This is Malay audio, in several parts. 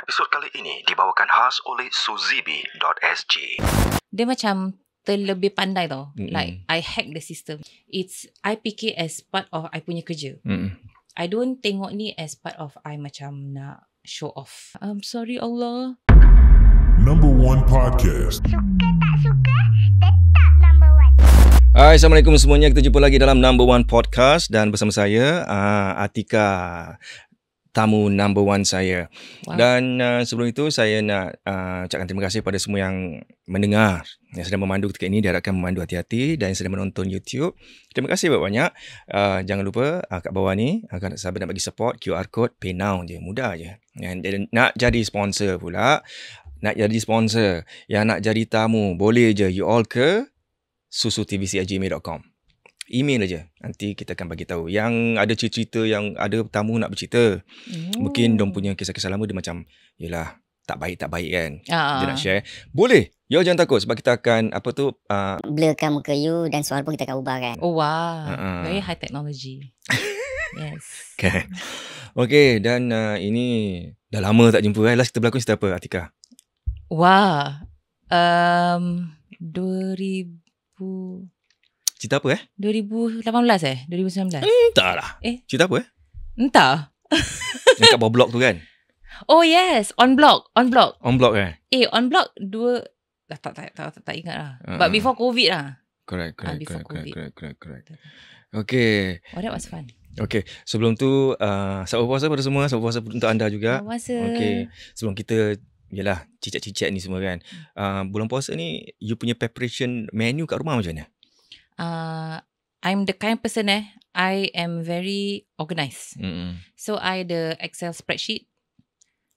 Episod kali ini dibawakan khas oleh suzibi.sg. Dia macam terlebih pandai tau. Mm-hmm. Like I hack the system. It's I pick it as part of I punya kerja. Mm-hmm. I don't tengok ni as part of I macam nak show off. I'm sorry Allah. Number one podcast. Hai, Assalamualaikum semuanya. Kita jumpa lagi dalam Number One Podcast dan bersama saya, uh, Atika tamu number one saya. Wow. Dan uh, sebelum itu saya nak uh, ucapkan uh, terima kasih kepada semua yang mendengar yang sedang memandu ketika ini diharapkan memandu hati-hati dan yang sedang menonton YouTube. Terima kasih banyak-banyak. Uh, jangan lupa uh, kat bawah ni uh, kalau sahabat nak bagi support QR code PayNow, now je. Mudah je. Dan nak jadi sponsor pula nak jadi sponsor yang nak jadi tamu boleh je you all ke susutvc.gmail.com email aja nanti kita akan bagi tahu yang ada cerita-cerita yang ada tamu nak bercerita hmm. mungkin dom punya kisah-kisah lama dia macam yalah tak baik tak baik kan uh-huh. dia nak ah. share boleh yo jangan takut sebab kita akan apa tu uh, blurkan muka you dan suara pun kita akan ubah kan oh wow uh-huh. very high technology yes Okay, okay dan uh, ini dah lama tak jumpa kan last kita berlakon cerita apa Atika wah wow. um 2000 Cerita apa eh? 2018 eh? 2019? Hmm, Entahlah. Eh? Cerita apa eh? Entah. Yang kat bawah blog tu kan? Oh yes, on blog, on blog. On blog eh? Eh, on blog dua, dah tak, tak, tak, tak, tak ingat lah. Uh-huh. But before COVID lah. Correct, correct, ah, correct, COVID. correct, correct, correct, Okay. Oh, that was fun. Okay, sebelum tu, uh, sabar puasa pada semua, sabar puasa untuk anda juga. Sabar puasa. Okay, sebelum kita Yelah, cicat-cicat ni semua kan. Hmm. Uh, bulan puasa ni, you punya preparation menu kat rumah macam mana? uh, I'm the kind of person eh I am very organized. Mm-hmm. So I the Excel spreadsheet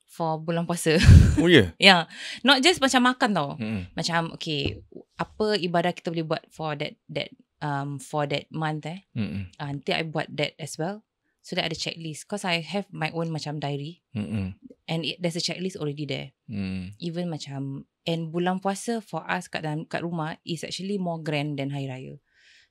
for bulan puasa. Oh yeah. yeah. Not just macam makan tau. Mm-hmm. Macam okay, apa ibadah kita boleh buat for that that um for that month eh. Mm-hmm. Uh, nanti I buat that as well. So that ada checklist Cause I have my own macam diary. Mm-hmm. And it, there's a checklist already there. Mm. Even macam and bulan puasa for us kat dalam kat rumah is actually more grand than hari raya. Mm.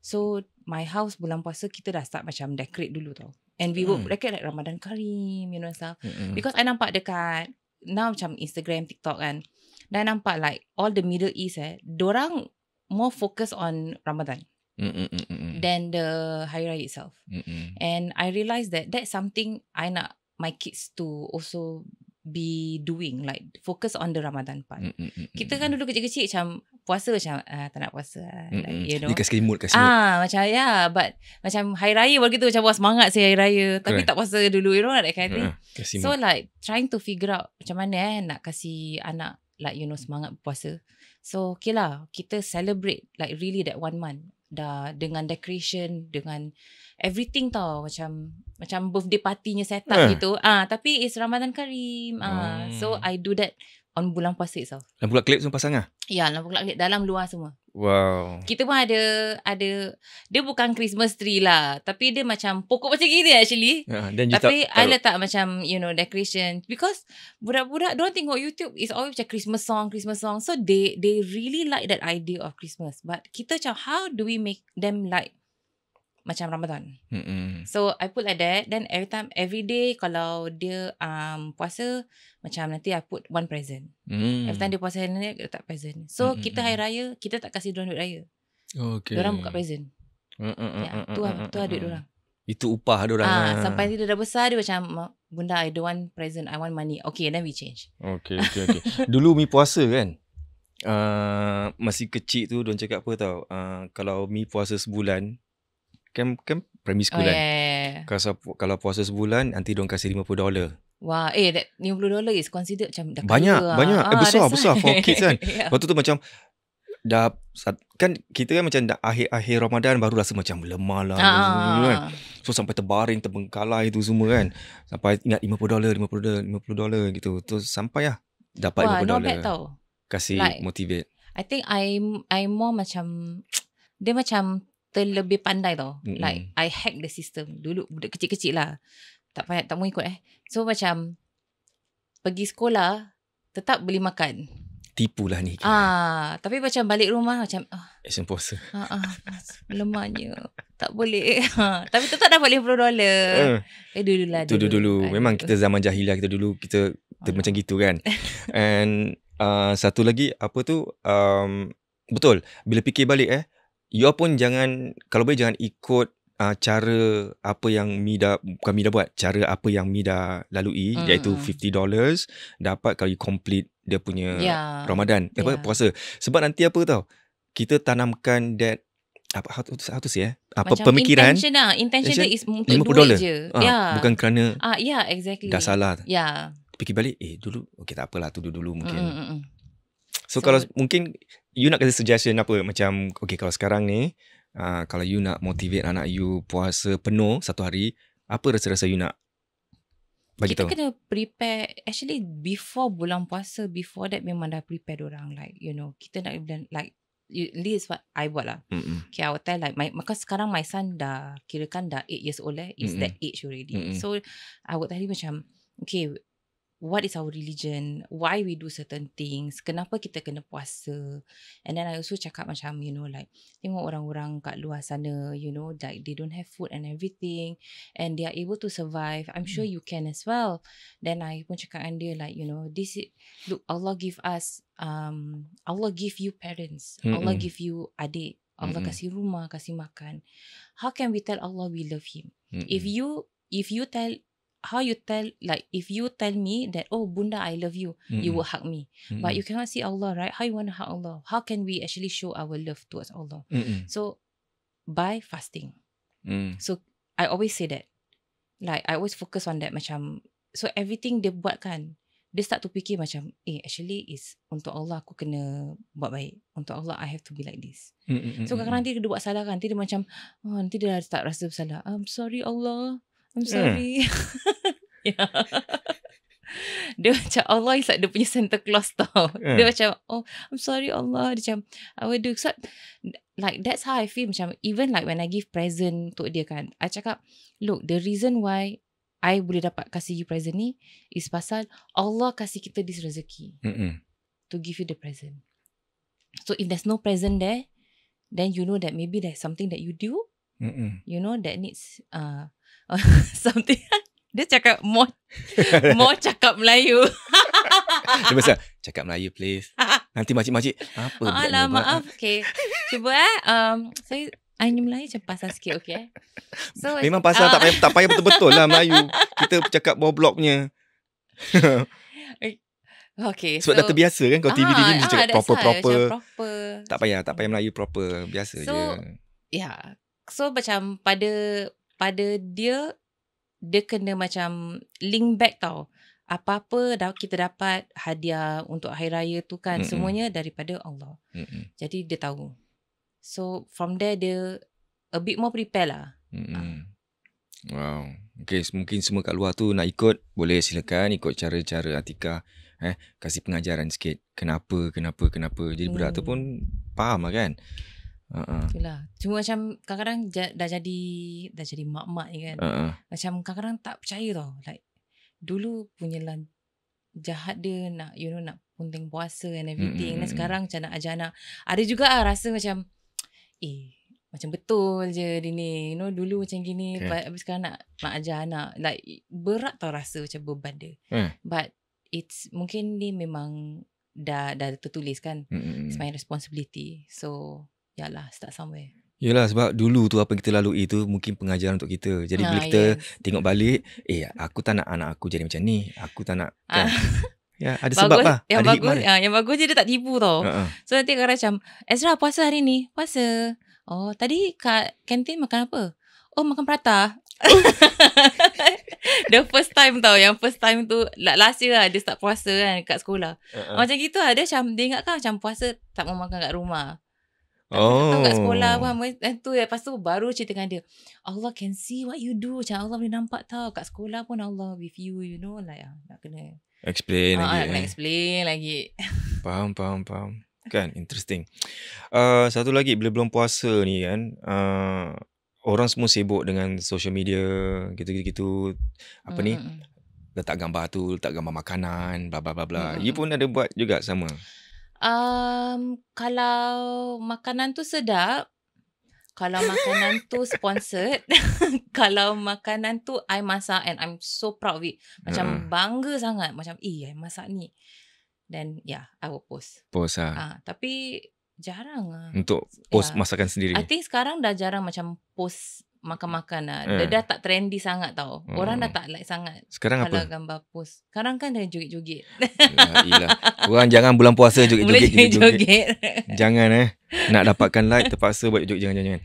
So my house bulan puasa kita dah start macam decorate dulu tau. And we mm. will decorate like Ramadan Karim, you know and stuff. Mm-mm. Hmm. Because I nampak dekat now macam Instagram, TikTok kan. Dan nampak like all the Middle East eh, dorang more focus on Ramadan. mm Than the Hari Raya itself. Mm-mm. And I realise that that's something I nak my kids to also be doing like focus on the Ramadan part. Mm-mm-mm-mm. Kita kan dulu kecil-kecil macam puasa macam uh, tak nak puasa Mm-hmm. You know. Dia kasi mood, kasi ah, mood. Macam, yeah. But macam hari raya waktu itu macam buat semangat saya hari raya. Correct. Tapi tak puasa dulu, you know, that kind of thing. so mood. like trying to figure out macam mana eh nak kasi anak like you know semangat puasa. So okay lah, kita celebrate like really that one month. Dah dengan decoration, dengan everything tau. Macam macam birthday party-nya set up uh. gitu. Ah, tapi is Ramadan Karim. Ah, hmm. So oh. I do that on bulan puasa itself. Dalam klip semua pasang ah? Ya, dalam klip dalam luar semua. Wow. Kita pun ada ada dia bukan Christmas tree lah, tapi dia macam pokok macam gini actually. Uh, ha, then you tapi tak, I letak taruk. macam you know decoration because budak-budak don't tengok YouTube is always macam Christmas song, Christmas song. So they they really like that idea of Christmas. But kita macam how do we make them like macam Ramadan. Mm-hmm. So I put like that then every time every day kalau dia um puasa macam nanti I put one present. Mm. Every time dia puasa hari raya tak present. So mm-hmm. kita hari raya kita tak kasi duit raya. Okay. Diorang buka present. Mm-hmm. Ya, mm-hmm. tu mm-hmm. Lah, ada lah duit orang. Itu upah dia orang. Ah, ha, sampai dia dah besar dia macam bunda I don't want present, I want money. Okay, then we change. Okay, okay, okay. Dulu mi puasa kan. Uh, masih kecil tu Diorang cakap apa tau uh, Kalau mi puasa sebulan kan kan primary school oh, kan. Yeah, Kalau kalau puasa sebulan nanti dong kasi 50 dolar. Wah, eh that 50 dolar is considered macam dah banyak, kaya banyak. Lah. Eh, ah, besar, besar, besar for kids kan. yeah. Waktu tu macam dah kan kita kan macam dah akhir-akhir Ramadan baru rasa macam lemah lah. Ah. Kan. Ah, ah. So sampai terbaring, terbengkalai itu semua kan. Sampai ingat 50 dolar, 50 dolar, 50 dolar gitu. Tu sampai lah dapat Wah, 50 dolar. Kasih like, motivate. I think I I more macam dia macam terlebih pandai tau. Mm-hmm. Like I hack the system dulu budak kecil-kecil lah. Tak payah tak mau ikut eh. So macam pergi sekolah tetap beli makan. Tipu lah ni. Ah, tapi macam balik rumah macam ah. Action puasa. Ah, ah lemahnya. tak boleh. Ha, tapi tetap dapat 50 dolar. Uh. Eh, eh dulu lah. Dulu dulu. Memang kita zaman jahiliah kita dulu kita, kita oh. macam gitu kan. And uh, satu lagi apa tu um, betul bila fikir balik eh you all pun jangan kalau boleh jangan ikut uh, cara apa yang Mida bukan Mida buat cara apa yang Mida lalui mm. iaitu $50 hmm. dapat kalau you complete dia punya yeah. Ramadan eh, apa yeah. puasa sebab nanti apa tau kita tanamkan that apa how to, how to say eh apa Macam pemikiran intention lah intention, intention dia is untuk duit je ha, yeah. Ya. bukan kerana ah yeah exactly dah salah ya yeah. fikir balik eh dulu okay, tak apalah tu dulu mungkin mm, mm, mm. So, so kalau mungkin you nak kasi suggestion apa macam okay kalau sekarang ni uh, kalau you nak motivate anak you puasa penuh satu hari apa rasa-rasa you nak bagi kita tahu. kena prepare actually before bulan puasa before that memang dah prepare orang like you know kita nak like You, at least what I buat lah. Mm-mm. Okay, I will tell like, my, maka sekarang my son dah, kirakan dah 8 years old eh, is that age already. Mm-mm. So, I would tell him macam, okay, what is our religion, why we do certain things, kenapa kita kena puasa. And then I also cakap macam, you know, like, tengok orang-orang kat luar sana, you know, like they don't have food and everything and they are able to survive. I'm sure hmm. you can as well. Then I pun cakap dengan dia, like, you know, this is, look, Allah give us, um, Allah give you parents, Mm-mm. Allah give you adik, Allah Mm-mm. kasih rumah, kasih makan. How can we tell Allah we love him? Mm-mm. If you, if you tell, how you tell like if you tell me that oh bunda I love you, mm-hmm. you will hug me. Mm-hmm. But you cannot see Allah, right? How you want to hug Allah? How can we actually show our love towards Allah? Mm-hmm. So by fasting. Mm. So I always say that. Like I always focus on that macam so everything they buat kan they start to fikir macam eh actually is untuk Allah aku kena buat baik untuk Allah I have to be like this mm, mm, so kadang-kadang dia buat salah kan nanti dia macam oh, nanti dia dah start rasa bersalah I'm sorry Allah I'm hmm. sorry. Mm. dia macam Allah is like dia punya Santa Claus tau. Mm. Dia hmm. macam, oh, I'm sorry Allah. Dia macam, I will do. So, like that's how I feel. Macam even like when I give present untuk dia kan. I cakap, look, the reason why I boleh dapat kasih you present ni is pasal Allah kasih kita this rezeki. Mm-mm. To give you the present. So if there's no present there, then you know that maybe there's something that you do, Mm-mm. you know, that needs uh, uh, something dia cakap more more cakap Melayu. dia mesti cakap Melayu please. Nanti macam-macam. apa? Alah ah, maaf. Ah? Okay. Cuba eh. Um, saya hanya Melayu macam pasal sikit okay. So, Memang uh, pasal uh, tak payah, tak payah betul-betul lah Melayu. Kita cakap bawah bloknya. okay, Sebab so, dah terbiasa kan kalau TV TV ah, cakap ah, proper, proper. Tak payah, tak payah Melayu proper. Biasa so, je. Yeah. So macam pada pada dia dia kena macam link back tau apa-apa dah kita dapat hadiah untuk hari raya tu kan Mm-mm. semuanya daripada Allah. Mm-mm. Jadi dia tahu. So from there dia a bit more prepare lah. Mm-mm. Ah. Wow. Okay, mungkin semua kat luar tu nak ikut boleh silakan ikut cara-cara Atika eh kasih pengajaran sikit kenapa kenapa kenapa jadi mm. budak tu hmm. pun faham lah kan. Uh-uh. Itulah. Cuma macam kadang-kadang dah jadi dah jadi mak-mak ni kan. Uh-uh. Macam kadang-kadang tak percaya tau. Like dulu punya lah jahat dia nak you know nak punting puasa and everything. Mm-hmm. Dan sekarang macam nak ajar anak. Ada juga lah rasa macam eh macam betul je dia ni. You know dulu macam gini. Okay. But, habis sekarang nak, nak ajar anak. Like berat tau rasa macam beban dia. Uh. But it's mungkin ni memang dah dah tertulis kan. Mm-hmm. It's my responsibility. So ya lah start somewhere Yelah sebab dulu tu apa kita lalui tu mungkin pengajaran untuk kita. Jadi ha, bila kita yes. Ya. tengok balik, eh aku tak nak anak aku jadi macam ni. Aku tak nak. Ah. Kan? ya, ada bagus. sebab lah. Yang ada bagus, hikmah. Ah, yang bagus je dia tak tipu tau. Uh-uh. So nanti kadang macam, Ezra puasa hari ni? Puasa. Oh tadi kat kantin makan apa? Oh makan prata. The first time tau Yang first time tu Last year lah Dia start puasa kan Kat sekolah uh-uh. Macam gitu lah Dia macam Dia ingatkan macam puasa Tak mau makan kat rumah tapi oh. kat sekolah oh. pun Dan eh, tu Lepas tu baru cerita dengan dia Allah can see what you do Macam Allah boleh nampak tau Kat sekolah pun Allah with you You know like ah, Nak kena Explain uh, lagi Nak kena eh. explain lagi Faham faham faham Kan interesting uh, Satu lagi Bila belum puasa ni kan uh, Orang semua sibuk dengan Social media Gitu-gitu Apa mm ni Letak gambar tu Letak gambar makanan bla bla bla. bla. mm You pun ada buat juga sama Um, kalau makanan tu sedap, kalau makanan tu sponsored, kalau makanan tu I masak and I'm so proud of it. Macam uh. bangga sangat. Macam, eh, I masak ni. Then, yeah, I will post. Post lah. Ha, tapi, jarang lah. Untuk post yeah. masakan sendiri? I think sekarang dah jarang macam post makan-makan lah. Eh. Dia dah tak trendy sangat tau. Hmm. Orang dah hmm. tak like sangat. Sekarang kalau apa? Kalau gambar post. Sekarang kan dah jugit-jugit. Ya, Orang jangan bulan puasa jugit-jugit. Boleh jugit-jugit. jangan eh. Nak dapatkan like terpaksa buat jugit. Jangan, jangan, jangan.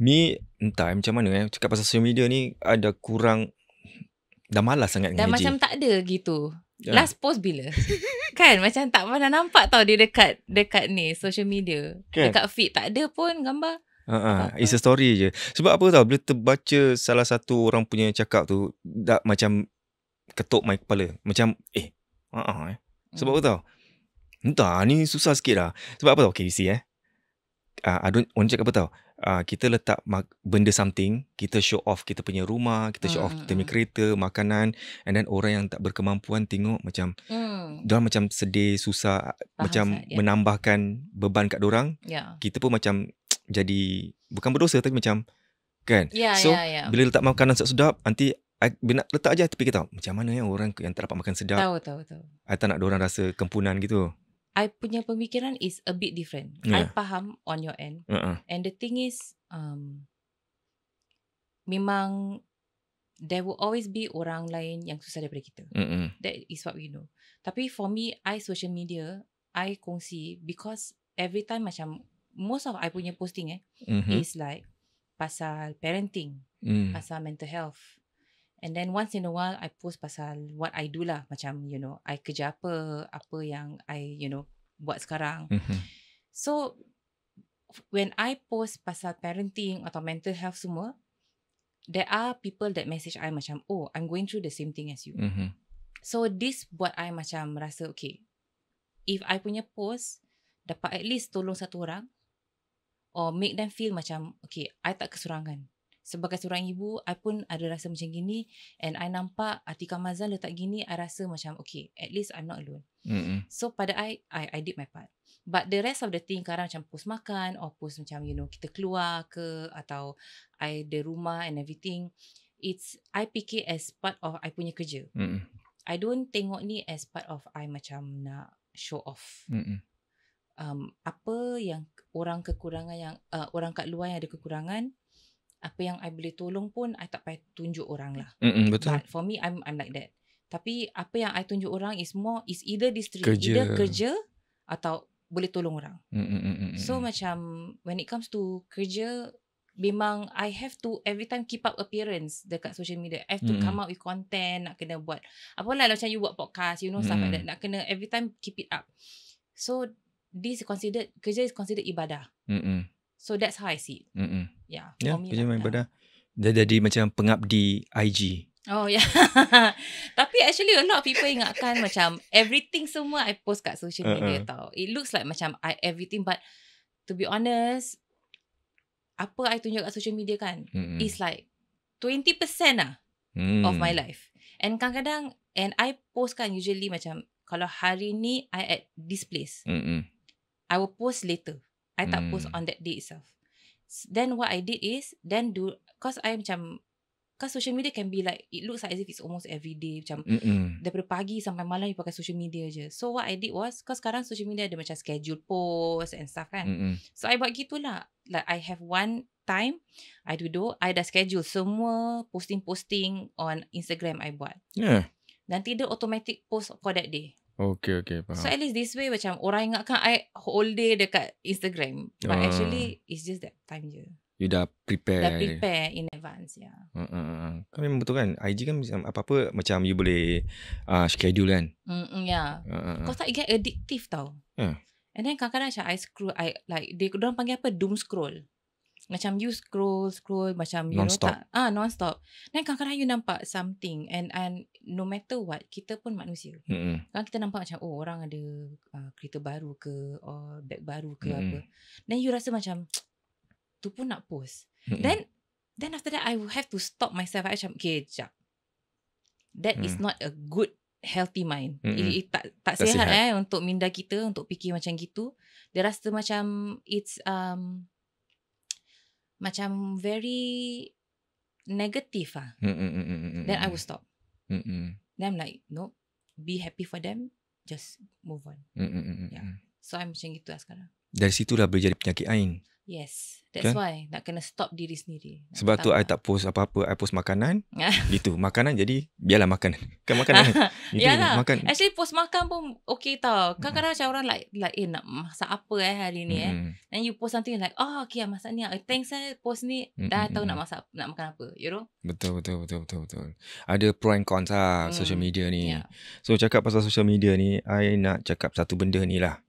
Me, entah eh, macam mana eh. Cakap pasal social media ni ada kurang. Dah malas sangat dengan Dah macam tak ada gitu. Ya. Last post bila? kan macam tak pernah nampak tau dia dekat dekat ni social media. Kan? Dekat feed tak ada pun gambar. Uh-huh. Uh-huh. It's a story je. Sebab apa tau, bila terbaca salah satu orang punya cakap tu, tak macam ketuk my kepala. Macam, eh, uh-huh, eh. sebab hmm. apa tau? Entah, ni susah sikit lah. Sebab apa tau? Okay, you see eh. Uh, I don't, orang cakap apa tau? Uh, kita letak mak, benda something, kita show off kita punya rumah, kita show off kita punya hmm, hmm, hmm. kereta, makanan and then orang yang tak berkemampuan tengok macam mm. dia macam sedih, susah, Bahasa, macam yeah. menambahkan beban kat orang. Yeah. Kita pun macam jadi bukan berdosa tapi macam kan yeah, so yeah, yeah. bila letak makanan sedap-sedap nanti bila nak letak aja Tapi kita macam mana ya orang yang tak dapat makan sedap tahu tahu tahu I tak nak orang rasa kempunan gitu I punya pemikiran is a bit different yeah. I faham on your end uh-uh. and the thing is um memang there will always be orang lain yang susah daripada kita mm-hmm. that is what we know tapi for me I social media I kongsi because every time macam most of I punya posting eh mm-hmm. is like pasal parenting, mm. pasal mental health. And then once in a while I post pasal what I do lah macam you know I kerja apa, apa yang I you know buat sekarang. Mm-hmm. So when I post pasal parenting atau mental health semua there are people that message I macam oh I'm going through the same thing as you. Mm-hmm. So this buat I macam rasa okay if I punya post dapat at least tolong satu orang or make them feel macam okay I tak kesurangan sebagai seorang ibu I pun ada rasa macam gini and I nampak Atika Mazan letak gini I rasa macam okay at least I'm not alone mm-hmm. so pada I, I I did my part but the rest of the thing sekarang macam post makan or post macam you know kita keluar ke atau I the rumah and everything it's I PK as part of I punya kerja mm-hmm. I don't tengok ni as part of I macam nak show off mm-hmm um, apa yang orang kekurangan yang uh, orang kat luar yang ada kekurangan apa yang I boleh tolong pun I tak payah tunjuk orang lah. Mm-mm, betul. But for me I'm I'm like that. Tapi apa yang I tunjuk orang is more is either district, kerja. either kerja atau boleh tolong orang. Mm-mm-mm-mm. So macam when it comes to kerja memang I have to every time keep up appearance dekat social media. I have to Mm-mm. come out with content, nak kena buat apa lah macam you buat podcast, you know Mm-mm. stuff like mm. that. Nak kena every time keep it up. So this is considered kerja is considered ibadah. Mm-mm. So that's how I see. Mm-mm. Yeah. Yeah. Ya, kerja like lah. ya. ibadah. Dia jadi macam di IG. Oh yeah. Tapi actually a lot of people ingatkan macam everything semua I post kat social media uh-uh. tau. It looks like macam I everything but to be honest apa I tunjuk kat social media kan mm-hmm. is like 20% lah mm. of my life. And kadang-kadang and I post kan usually macam kalau hari ni I at this place. Mm-hmm. I will post later. I tak post hmm. on that day itself. Then what I did is, then do, cause I macam, cause social media can be like, it looks like as if it's almost every day. Macam, Mm-mm. daripada pagi sampai malam, you pakai social media je. So what I did was, cause sekarang social media ada macam schedule post and stuff kan. Mm-mm. So I buat gitulah. Like I have one time, I do do, I dah schedule semua posting-posting on Instagram I buat. Yeah. Dan tidak automatic post for that day. Okay, okay. Faham. So at least this way macam orang ingatkan I whole day dekat Instagram. But uh, actually, ah. it's just that time je. You dah prepare. Dah prepare dia. in advance, yeah. Uh, uh, uh. Kan memang betul kan? IG kan apa-apa macam you boleh uh, schedule kan? Mm, yeah. Uh, uh, uh. Kau tak get addictive tau. Yeah. And then kadang-kadang macam I scroll, I, like, dia, dia orang panggil apa? Doom scroll macam you scroll scroll macam you non-stop. know tak, ah non stop then kadang-kadang you nampak something and and no matter what kita pun manusia mm-hmm. kan kita nampak macam oh orang ada uh, kereta baru ke or bag baru ke mm-hmm. apa then you rasa macam tu pun nak post mm-hmm. then then after that i will have to stop myself macam okay jap that mm. is not a good healthy mind mm-hmm. it, it, tak tak sihat, sihat eh untuk minda kita untuk fikir macam gitu dia rasa macam it's um macam very negative ah. Mm, mm, mm, mm, mm, Then I mm, will stop. Mm. mm, mm. Then I'm like, nope. Be happy for them. Just move on. Mm, mm, mm, mm yeah. So I'm macam gitu lah sekarang. Dari situ lah boleh jadi penyakit Ain. Yes, that's kan? why nak kena stop diri sendiri. Nak Sebab tu I tak post apa-apa, I post makanan. gitu, makanan jadi biarlah makanan. Kan makanan. Ya lah. Makan. Actually post makan pun okay tau. Kadang-kadang macam orang like, like eh nak masak apa eh hari ni eh. Mm-hmm. Then you post something like, oh okay lah masak ni. Ah. Eh, thanks eh post ni, mm-hmm. dah tahu nak masak, nak makan apa. You know? Betul, betul, betul, betul. betul. Ada pro and cons lah mm. social media ni. Yeah. So cakap pasal social media ni, I nak cakap satu benda ni lah.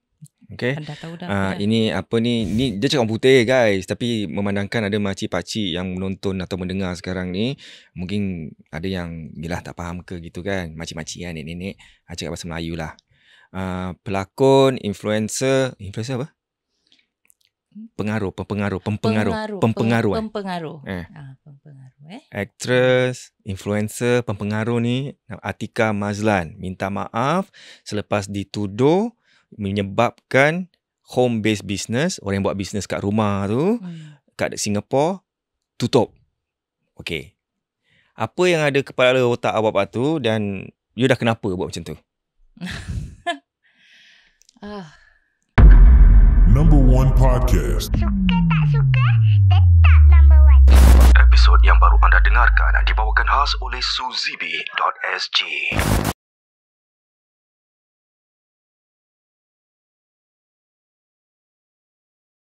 Okay. Anda tahu dah. Uh, ini apa ni? Ni dia cakap putih guys, tapi memandangkan ada makcik pakcik yang menonton atau mendengar sekarang ni, mungkin ada yang gilah tak faham ke gitu kan. Makcik-makcik kan, nenek-nenek, ah, cakap bahasa Melayu lah. Uh, pelakon, influencer, influencer apa? Pengaruh, pempengaruh, pempengaruh, pempengaruh, pempengaruh. pempengaruh. Eh. Ah, pempengaruh eh. Actress, influencer, pempengaruh ni, Atika Mazlan, minta maaf selepas dituduh menyebabkan home based business orang yang buat business kat rumah tu hmm. kat Singapore tutup. Okay. Apa yang ada kepala otak awak tu dan you dah kenapa buat macam tu? ah. Number one podcast. Suka tak suka, tetap number one. Episod yang baru anda dengarkan dibawakan khas oleh suzibi.sg.